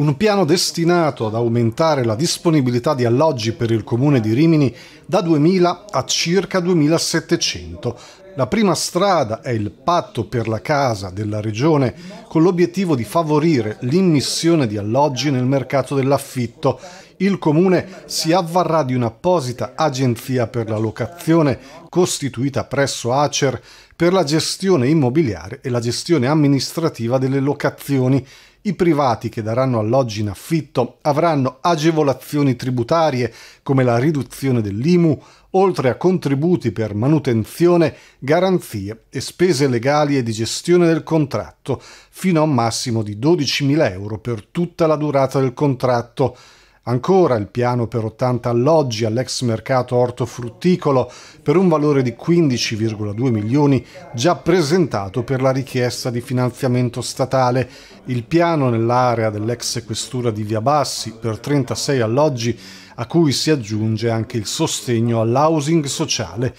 un piano destinato ad aumentare la disponibilità di alloggi per il comune di Rimini da 2000 a circa 2700. La prima strada è il patto per la casa della regione con l'obiettivo di favorire l'immissione di alloggi nel mercato dell'affitto. Il comune si avvarrà di un'apposita agenzia per la locazione costituita presso Acer per la gestione immobiliare e la gestione amministrativa delle locazioni i privati che daranno alloggi in affitto avranno agevolazioni tributarie come la riduzione dell'IMU, oltre a contributi per manutenzione, garanzie e spese legali e di gestione del contratto, fino a un massimo di 12.000 euro per tutta la durata del contratto Ancora il piano per 80 alloggi all'ex mercato ortofrutticolo per un valore di 15,2 milioni già presentato per la richiesta di finanziamento statale. Il piano nell'area dell'ex questura di Via Bassi per 36 alloggi a cui si aggiunge anche il sostegno all'housing sociale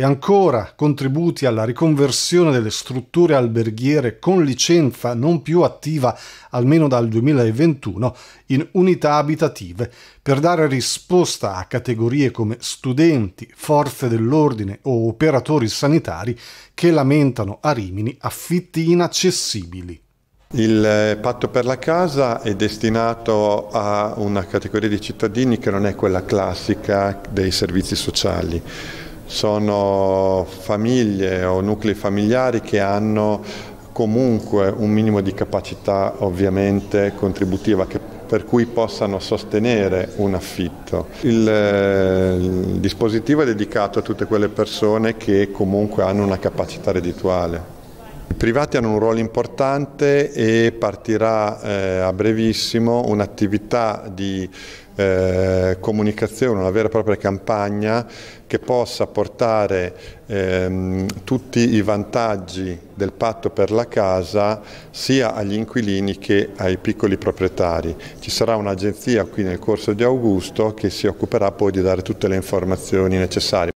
e ancora contributi alla riconversione delle strutture alberghiere con licenza non più attiva almeno dal 2021 in unità abitative per dare risposta a categorie come studenti, forze dell'ordine o operatori sanitari che lamentano a Rimini affitti inaccessibili. Il eh, patto per la casa è destinato a una categoria di cittadini che non è quella classica dei servizi sociali sono famiglie o nuclei familiari che hanno comunque un minimo di capacità ovviamente contributiva per cui possano sostenere un affitto. Il, eh, il, dispositivo è dedicato a tutte quelle persone che comunque hanno una capacità reddituale. I privati hanno un ruolo importante e partirà eh, a brevissimo un'attività di eh, comunicazione, una vera e propria campagna che possa portare ehm, tutti i vantaggi del patto per la casa sia agli inquilini che ai piccoli proprietari. Ci sarà un'agenzia qui nel corso di augusto che si occuperà poi di dare tutte le informazioni necessarie.